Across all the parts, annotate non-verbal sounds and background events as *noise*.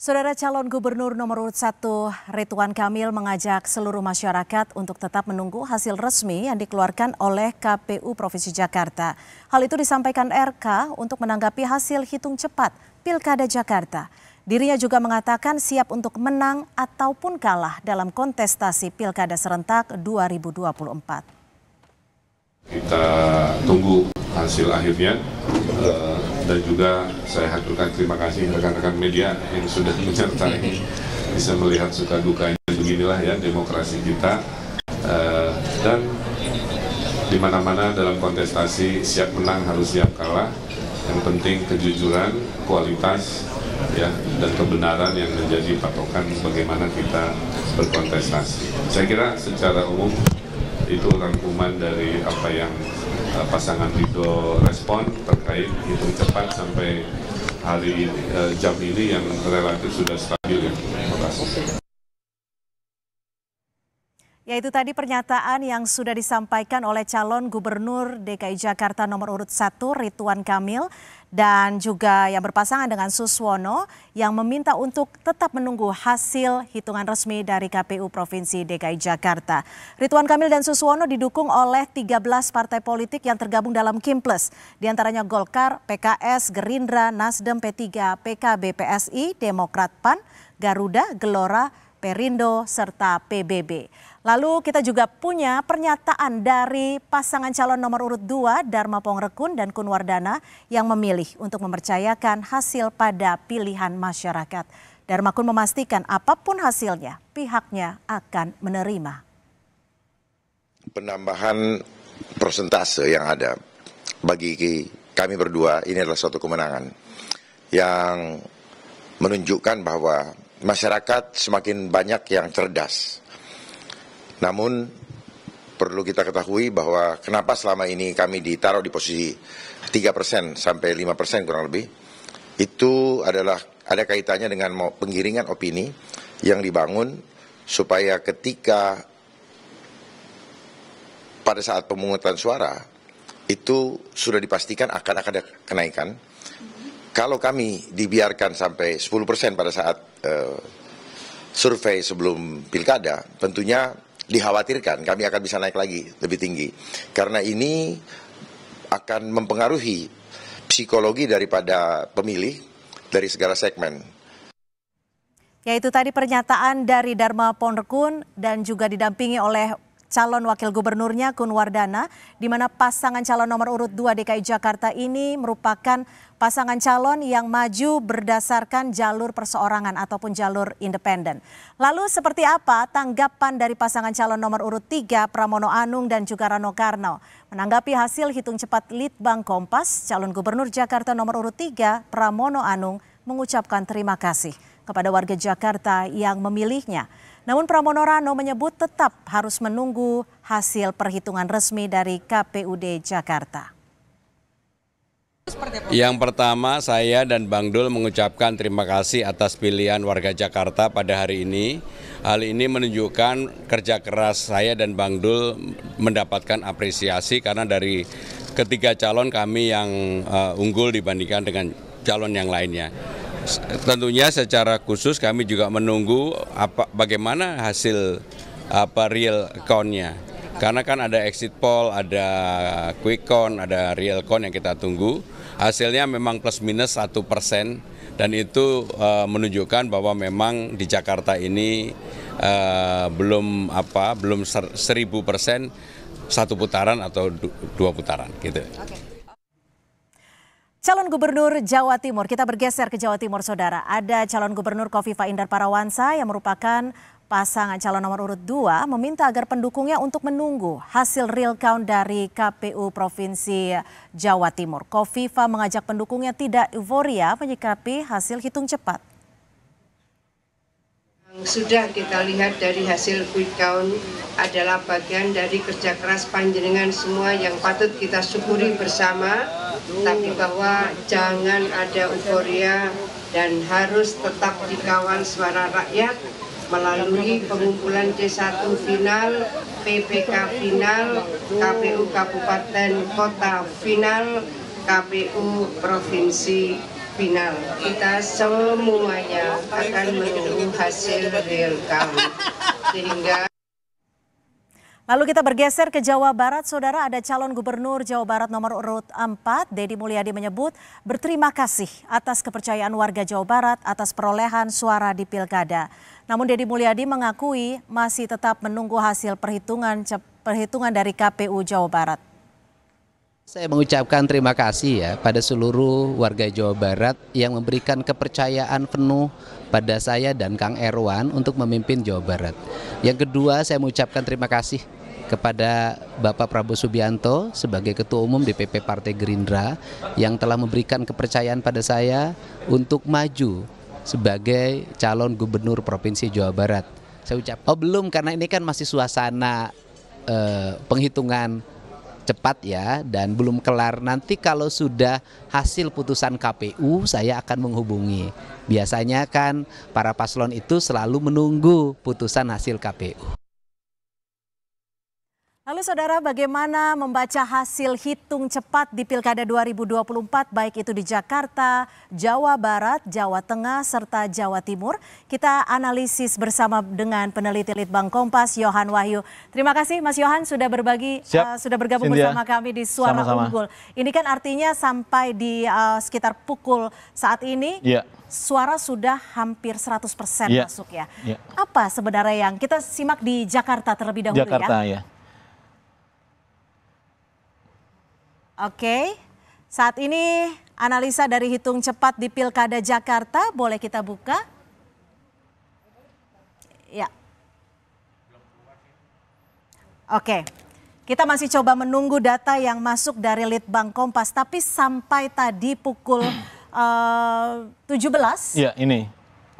Saudara calon gubernur nomor urut 1 Rituan Kamil mengajak seluruh masyarakat untuk tetap menunggu hasil resmi yang dikeluarkan oleh KPU Provinsi Jakarta. Hal itu disampaikan RK untuk menanggapi hasil hitung cepat Pilkada Jakarta. Dirinya juga mengatakan siap untuk menang ataupun kalah dalam kontestasi Pilkada serentak 2024. Kita tunggu hasil akhirnya eh, dan juga saya haturkan terima kasih rekan-rekan media yang sudah menyertai bisa melihat suka dukanya beginilah ya demokrasi kita eh, dan di mana-mana dalam kontestasi siap menang harus siap kalah yang penting kejujuran kualitas ya dan kebenaran yang menjadi patokan bagaimana kita berkontestasi saya kira secara umum itu rangkuman dari apa yang uh, pasangan itu respon terkait hitung cepat sampai hari uh, jam ini yang relatif sudah stabil ya. Terima kasih. Yaitu tadi pernyataan yang sudah disampaikan oleh calon gubernur DKI Jakarta nomor urut 1 Rituan Kamil dan juga yang berpasangan dengan Suswono yang meminta untuk tetap menunggu hasil hitungan resmi dari KPU Provinsi DKI Jakarta. Rituan Kamil dan Suswono didukung oleh 13 partai politik yang tergabung dalam Kimples, diantaranya Golkar, PKS, Gerindra, Nasdem, P3, PKB, PSI, Demokrat, PAN, Garuda, Gelora, Perindo, serta PBB. Lalu kita juga punya pernyataan dari pasangan calon nomor urut 2 Dharma Pongrekun dan Kunwardana yang memilih untuk mempercayakan hasil pada pilihan masyarakat. Dharma Kun memastikan apapun hasilnya pihaknya akan menerima. Penambahan persentase yang ada bagi kami berdua ini adalah suatu kemenangan yang menunjukkan bahwa masyarakat semakin banyak yang cerdas. Namun perlu kita ketahui bahwa kenapa selama ini kami ditaruh di posisi 3% sampai 5% kurang lebih, itu adalah ada kaitannya dengan penggiringan opini yang dibangun supaya ketika pada saat pemungutan suara itu sudah dipastikan akan akan ada kenaikan kalau kami dibiarkan sampai 10 persen pada saat uh, survei sebelum pilkada, tentunya dikhawatirkan kami akan bisa naik lagi lebih tinggi. Karena ini akan mempengaruhi psikologi daripada pemilih dari segala segmen. Yaitu tadi pernyataan dari Dharma Ponrekun dan juga didampingi oleh calon wakil gubernurnya Kunwardana, di mana pasangan calon nomor urut 2 DKI Jakarta ini merupakan pasangan calon yang maju berdasarkan jalur perseorangan ataupun jalur independen. Lalu seperti apa tanggapan dari pasangan calon nomor urut 3 Pramono Anung dan juga Rano Karno? Menanggapi hasil hitung cepat Litbang Kompas, calon gubernur Jakarta nomor urut 3 Pramono Anung mengucapkan terima kasih kepada warga Jakarta yang memilihnya. Namun Pramono Rano menyebut tetap harus menunggu hasil perhitungan resmi dari KPUD Jakarta. Yang pertama saya dan Bang Dul mengucapkan terima kasih atas pilihan warga Jakarta pada hari ini. Hal ini menunjukkan kerja keras saya dan Bang Dul mendapatkan apresiasi karena dari ketiga calon kami yang uh, unggul dibandingkan dengan calon yang lainnya tentunya secara khusus kami juga menunggu apa bagaimana hasil apa real count-nya. Karena kan ada exit poll, ada quick count, ada real count yang kita tunggu. Hasilnya memang plus minus satu persen dan itu uh, menunjukkan bahwa memang di Jakarta ini uh, belum apa belum seribu persen satu putaran atau dua putaran gitu. Okay. Calon Gubernur Jawa Timur, kita bergeser ke Jawa Timur Saudara. Ada calon Gubernur Kofifa Indar Parawansa yang merupakan pasangan calon nomor urut 2 meminta agar pendukungnya untuk menunggu hasil real count dari KPU Provinsi Jawa Timur. Kofifa mengajak pendukungnya tidak euforia menyikapi hasil hitung cepat. Yang sudah kita lihat dari hasil quick count adalah bagian dari kerja keras panjenengan semua yang patut kita syukuri bersama, tapi bahwa jangan ada euforia dan harus tetap dikawal suara rakyat melalui pengumpulan C1 final, PPK final, KPU Kabupaten Kota final, KPU Provinsi final kita semuanya akan menunggu hasil real count sehingga Lalu kita bergeser ke Jawa Barat, Saudara ada calon gubernur Jawa Barat nomor urut 4, Deddy Mulyadi menyebut berterima kasih atas kepercayaan warga Jawa Barat atas perolehan suara di Pilkada. Namun Deddy Mulyadi mengakui masih tetap menunggu hasil perhitungan perhitungan dari KPU Jawa Barat. Saya mengucapkan terima kasih ya pada seluruh warga Jawa Barat yang memberikan kepercayaan penuh pada saya dan Kang Erwan untuk memimpin Jawa Barat. Yang kedua, saya mengucapkan terima kasih kepada Bapak Prabowo Subianto sebagai Ketua Umum DPP Partai Gerindra yang telah memberikan kepercayaan pada saya untuk maju sebagai calon gubernur Provinsi Jawa Barat. Saya ucap, oh belum karena ini kan masih suasana eh, penghitungan cepat ya dan belum kelar. Nanti kalau sudah hasil putusan KPU saya akan menghubungi. Biasanya kan para paslon itu selalu menunggu putusan hasil KPU. Lalu saudara bagaimana membaca hasil hitung cepat di Pilkada 2024 baik itu di Jakarta, Jawa Barat, Jawa Tengah, serta Jawa Timur. Kita analisis bersama dengan peneliti Litbang Kompas, Yohan Wahyu. Terima kasih Mas Yohan sudah berbagi, Siap, uh, sudah bergabung Sindia. bersama kami di Suara Sama-sama. Unggul. Ini kan artinya sampai di uh, sekitar pukul saat ini yeah suara sudah hampir 100% yeah. masuk ya. Yeah. Apa sebenarnya yang kita simak di Jakarta terlebih dahulu ya. Jakarta, ya. ya. Oke, saat ini analisa dari hitung cepat di Pilkada Jakarta boleh kita buka? Ya. Oke, kita masih coba menunggu data yang masuk dari Litbang Kompas, tapi sampai tadi pukul eh, uh, 17. Ya, ini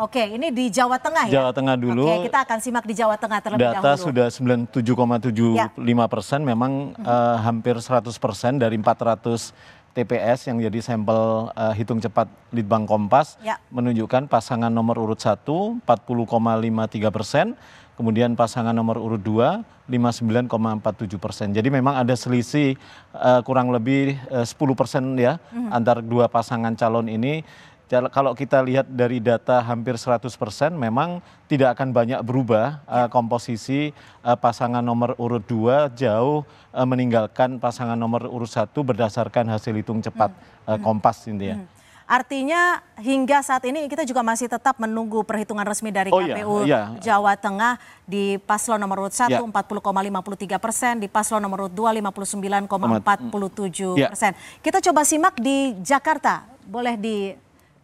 Oke, ini di Jawa Tengah ya? Jawa Tengah dulu. Oke, kita akan simak di Jawa Tengah terlebih data dahulu. Data sudah 97,75 ya. persen, memang hmm. uh, hampir 100 persen dari 400 TPS yang jadi sampel uh, hitung cepat Litbang Kompas ya. menunjukkan pasangan nomor urut 1 40,53 persen, kemudian pasangan nomor urut 2 59,47 persen. Jadi memang ada selisih uh, kurang lebih uh, 10 persen ya mm -hmm. antara dua pasangan calon ini kalau kita lihat dari data hampir 100% memang tidak akan banyak berubah uh, komposisi uh, pasangan nomor urut 2 jauh uh, meninggalkan pasangan nomor urut 1 berdasarkan hasil hitung hmm. cepat hmm. uh, Kompas intinya. Hmm. Artinya hingga saat ini kita juga masih tetap menunggu perhitungan resmi dari oh, iya, KPU iya, iya. Jawa Tengah di paslon nomor urut 1 iya. 40,53 persen, di paslon nomor urut 2 59,47 ya. persen. Iya. Kita coba simak di Jakarta, boleh di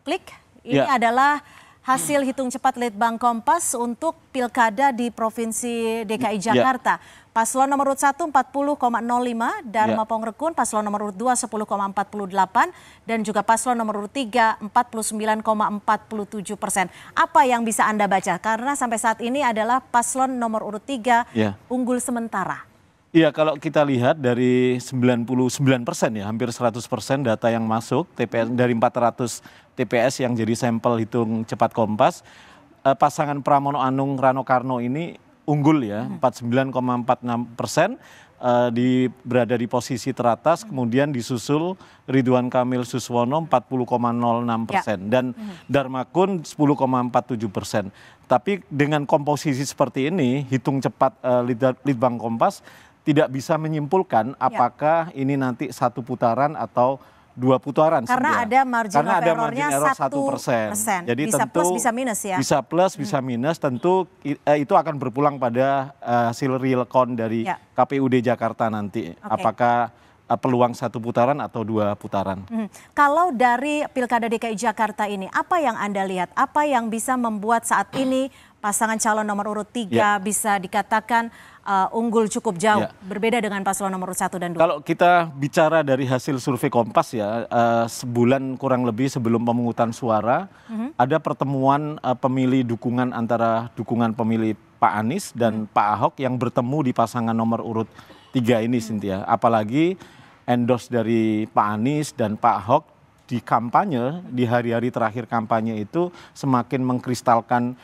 Klik Ini ya. adalah hasil hitung cepat Litbang Kompas untuk pilkada di Provinsi DKI ya. Jakarta. Ya. Paslon nomor urut 1 40,05 Dharma ya. Pongrekun, paslon nomor urut 2 10,48 dan juga paslon nomor urut 3 49,47 persen. Apa yang bisa Anda baca? Karena sampai saat ini adalah paslon nomor urut 3 ya. unggul sementara. Iya, kalau kita lihat dari 99 persen ya, hampir 100 persen data yang masuk TPS dari 400 TPS yang jadi sampel hitung cepat kompas, eh, pasangan Pramono Anung Rano Karno ini unggul ya, 49,46 hmm. persen eh, di berada di posisi teratas, hmm. kemudian disusul Ridwan Kamil Suswono 40,06 persen ya. dan hmm. Darmakun 10,47 persen. Tapi dengan komposisi seperti ini, hitung cepat uh, Litbang Kompas tidak bisa menyimpulkan ya. apakah ya. ini nanti satu putaran atau dua putaran karena ada margin karena of ada margin error satu persen jadi bisa tentu plus bisa minus ya bisa plus hmm. bisa minus tentu eh, itu akan berpulang pada uh, eh, hasil real count dari ya. KPUD Jakarta nanti okay. apakah eh, peluang satu putaran atau dua putaran hmm. kalau dari pilkada DKI Jakarta ini apa yang anda lihat apa yang bisa membuat saat ini pasangan calon nomor urut tiga ya. bisa dikatakan uh, unggul cukup jauh, ya. berbeda dengan paslon nomor urut satu dan dua. Kalau kita bicara dari hasil survei Kompas ya, uh, sebulan kurang lebih sebelum pemungutan suara, mm -hmm. ada pertemuan uh, pemilih dukungan antara dukungan pemilih Pak Anies dan mm -hmm. Pak Ahok yang bertemu di pasangan nomor urut tiga ini, mm -hmm. Cynthia. Apalagi endorse dari Pak Anies dan Pak Ahok di kampanye di hari-hari terakhir kampanye itu semakin mengkristalkan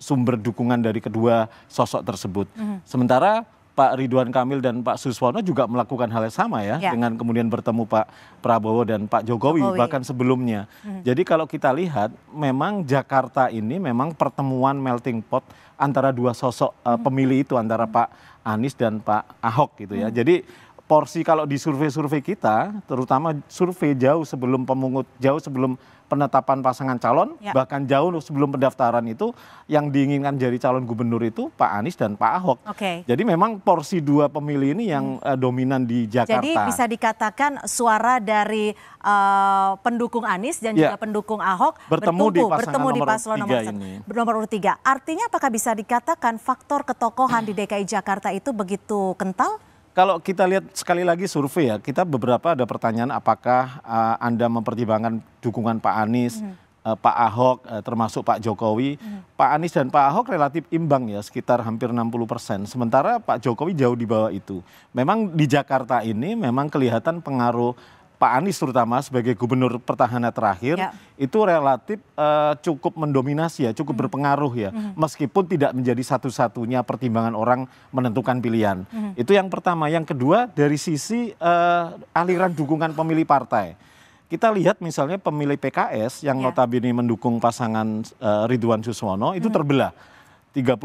sumber dukungan dari kedua sosok tersebut. Mm -hmm. Sementara Pak Ridwan Kamil dan Pak Suswono juga melakukan hal yang sama ya, ya. dengan kemudian bertemu Pak Prabowo dan Pak Jokowi, Jokowi. bahkan sebelumnya. Hmm. Jadi kalau kita lihat memang Jakarta ini memang pertemuan melting pot antara dua sosok uh, pemilih itu antara Pak Anies dan Pak Ahok gitu ya. Hmm. Jadi porsi kalau di survei-survei kita, terutama survei jauh sebelum pemungut, jauh sebelum penetapan pasangan calon, ya. bahkan jauh sebelum pendaftaran itu, yang diinginkan jadi calon gubernur itu Pak Anies dan Pak Ahok. Okay. Jadi memang porsi dua pemilih ini yang hmm. Eh, dominan di Jakarta. Jadi bisa dikatakan suara dari uh, pendukung Anies dan ya. juga pendukung Ahok bertemu di di bertemu nomor di paslon nomor tiga nomor, nomor urut tiga. Artinya apakah bisa dikatakan faktor ketokohan di *clears throat* DKI Jakarta itu begitu kental? kalau kita lihat sekali lagi survei ya, kita beberapa ada pertanyaan apakah uh, Anda mempertimbangkan dukungan Pak Anies, mm. uh, Pak Ahok, uh, termasuk Pak Jokowi. Mm. Pak Anies dan Pak Ahok relatif imbang ya, sekitar hampir 60 persen. Sementara Pak Jokowi jauh di bawah itu. Memang di Jakarta ini memang kelihatan pengaruh Pak Anies terutama sebagai gubernur pertahanan terakhir ya. itu relatif uh, cukup mendominasi ya, cukup hmm. berpengaruh ya, hmm. meskipun tidak menjadi satu-satunya pertimbangan orang menentukan pilihan. Hmm. Itu yang pertama, yang kedua dari sisi uh, aliran dukungan pemilih partai. Kita lihat misalnya pemilih PKS yang ya. notabene mendukung pasangan uh, Ridwan Suswono itu hmm. terbelah. 39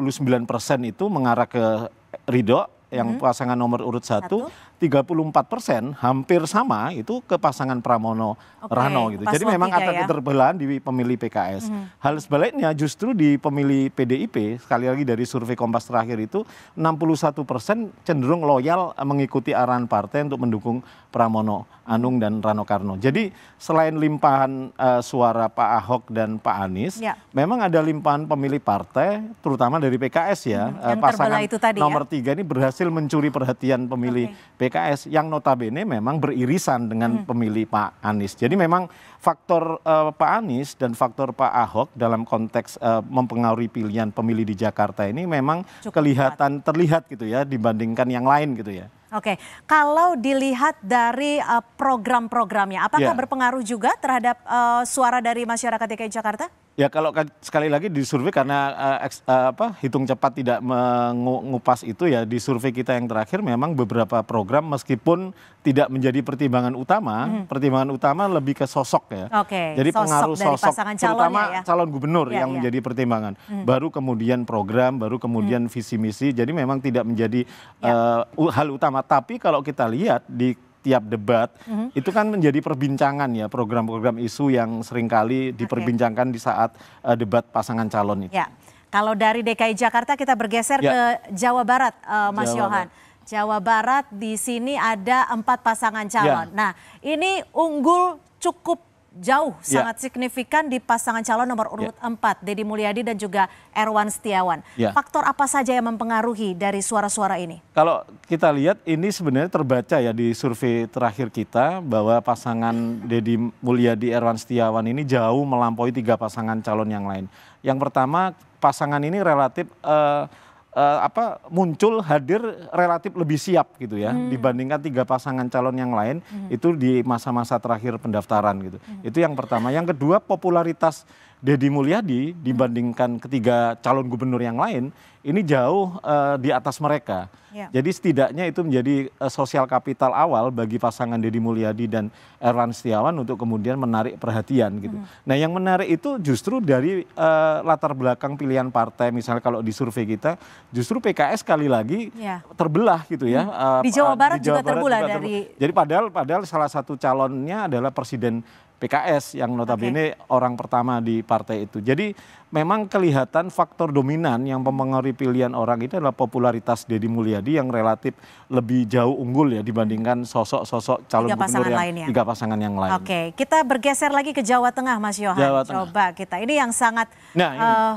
persen itu mengarah ke Ridho yang hmm. pasangan nomor urut satu, satu. 34 persen hampir sama itu ke pasangan Pramono okay, Rano gitu. Jadi memang ada ya. keterbelahan di pemilih PKS. Mm -hmm. Hal sebaliknya justru di pemilih PDIP sekali lagi dari survei Kompas terakhir itu 61 persen cenderung loyal mengikuti arahan partai untuk mendukung Pramono Anung dan Rano Karno. Jadi selain limpahan uh, suara Pak Ahok dan Pak Anies, ya. memang ada limpahan pemilih partai terutama dari PKS ya. -hmm. uh, pasangan itu tadi, ya. nomor ya? tiga ini berhasil mencuri perhatian pemilih PKS yang notabene memang beririsan dengan hmm. pemilih Pak Anies. Jadi memang faktor uh, Pak Anies dan faktor Pak Ahok dalam konteks uh, mempengaruhi pilihan pemilih di Jakarta ini memang Cukup kelihatan kuat. terlihat gitu ya dibandingkan yang lain gitu ya. Oke, kalau dilihat dari uh, program-programnya, apakah yeah. berpengaruh juga terhadap uh, suara dari masyarakat DKI Jakarta? Ya kalau sekali lagi di survei karena uh, uh, apa hitung cepat tidak mengupas itu ya di survei kita yang terakhir memang beberapa program meskipun tidak menjadi pertimbangan utama, hmm. pertimbangan utama lebih ke sosok ya. Okay, Jadi sosok pengaruh sosok terutama ya, ya. calon gubernur ya, yang ya. menjadi pertimbangan. Hmm. Baru kemudian program, baru kemudian hmm. visi misi. Jadi memang tidak menjadi ya. uh, hal utama, tapi kalau kita lihat di tiap debat mm-hmm. itu kan menjadi perbincangan ya program-program isu yang seringkali diperbincangkan di saat uh, debat pasangan calon itu. Ya. Kalau dari DKI Jakarta kita bergeser ya. ke Jawa Barat uh, Mas Jawa Yohan. Barat. Jawa Barat di sini ada empat pasangan ya. calon. Ya. Nah, ini unggul cukup jauh ya. sangat signifikan di pasangan calon nomor ya. urut ya. 4 Deddy Mulyadi dan juga Erwan Setiawan. Ya. Faktor apa saja yang mempengaruhi dari suara-suara ini? Kalau kita lihat ini sebenarnya terbaca ya di survei terakhir kita bahwa pasangan Deddy Mulyadi Erwan Setiawan ini jauh melampaui tiga pasangan calon yang lain. Yang pertama pasangan ini relatif uh, uh, apa muncul hadir relatif lebih siap gitu ya hmm. dibandingkan tiga pasangan calon yang lain hmm. itu di masa-masa terakhir pendaftaran gitu. Hmm. Itu yang pertama. Yang kedua popularitas Deddy Mulyadi dibandingkan ketiga calon gubernur yang lain ini jauh uh, di atas mereka. Ya. Jadi setidaknya itu menjadi uh, sosial kapital awal bagi pasangan Deddy Mulyadi dan Erwan Setiawan untuk kemudian menarik perhatian gitu. Hmm. Nah yang menarik itu justru dari uh, latar belakang pilihan partai misalnya kalau di survei kita justru PKS kali lagi ya. terbelah gitu ya. Hmm. Di Jawa Barat di Jawa Barat juga, juga terbelah. dari. Jadi padahal padahal salah satu calonnya adalah Presiden PKS yang notabene okay. orang pertama di partai itu. Jadi memang kelihatan faktor dominan yang mempengaruhi pilihan orang itu adalah popularitas Deddy Mulyadi yang relatif lebih jauh unggul ya dibandingkan sosok-sosok calon tiga gubernur yang lainnya. tiga pasangan yang lain. Oke, okay. kita bergeser lagi ke Jawa Tengah Mas Yohan. Jawa Tengah. Coba kita ini yang sangat nah, Uh,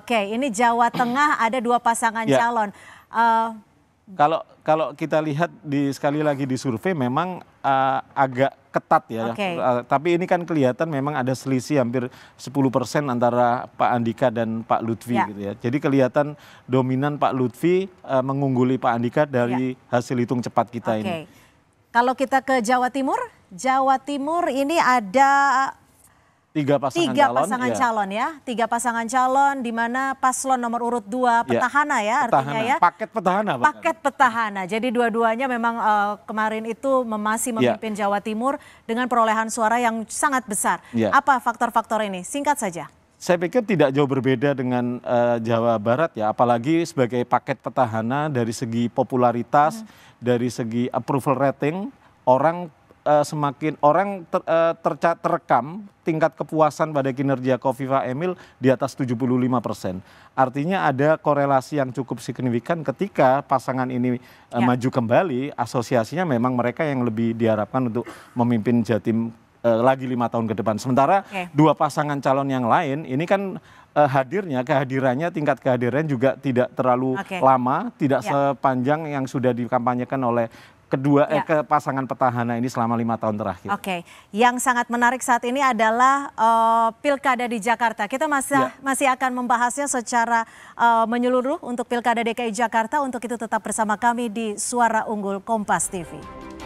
Oke, okay, ini Jawa Tengah ada dua pasangan yeah. calon. Uh, kalau kalau kita lihat di sekali lagi di survei memang uh, agak ketat ya. Okay. Uh, eh, tapi ini kan kelihatan memang ada selisih hampir 10% antara Pak Andika dan Pak Lutfi yeah. gitu ya. Jadi kelihatan dominan Pak Lutfi uh, mengungguli Pak Andika dari yeah. hasil hitung cepat kita okay. ini. Kalau kita ke Jawa Timur, Jawa Timur ini ada Tiga pasangan tiga calon, pasangan ya. calon ya, tiga pasangan calon di mana paslon nomor urut dua iya. petahana ya, ya artinya ya paket petahana, bahkan. paket petahana. Jadi dua-duanya memang uh, kemarin itu masih iya. memimpin ya. Jawa Timur dengan perolehan suara yang sangat besar. Ya. Apa faktor-faktor ini? Singkat saja. Saya pikir tidak jauh berbeda dengan uh, Jawa Barat ya, apalagi sebagai paket petahana dari segi popularitas, hmm. dari segi approval rating orang Eh, semakin orang ter, uh, terca, terekam tingkat kepuasan pada kinerja Kofifa Emil di atas 75 persen. Artinya ada korelasi yang cukup signifikan ketika pasangan ini uh, ya. maju kembali, asosiasinya memang mereka yang lebih diharapkan untuk memimpin Jatim uh, lagi lima tahun ke depan. Sementara okay. dua pasangan calon yang lain ini kan uh, hadirnya, kehadirannya, tingkat kehadiran juga tidak terlalu okay. lama, tidak ya. sepanjang yang sudah dikampanyekan oleh kedua eh, ya. eh, ke pasangan petahana ini selama lima tahun terakhir. Oke, okay. yang sangat menarik saat ini adalah uh, pilkada di Jakarta. Kita masih ya. masih akan membahasnya secara uh, menyeluruh untuk pilkada DKI Jakarta. Untuk itu tetap bersama kami di Suara Unggul Kompas TV.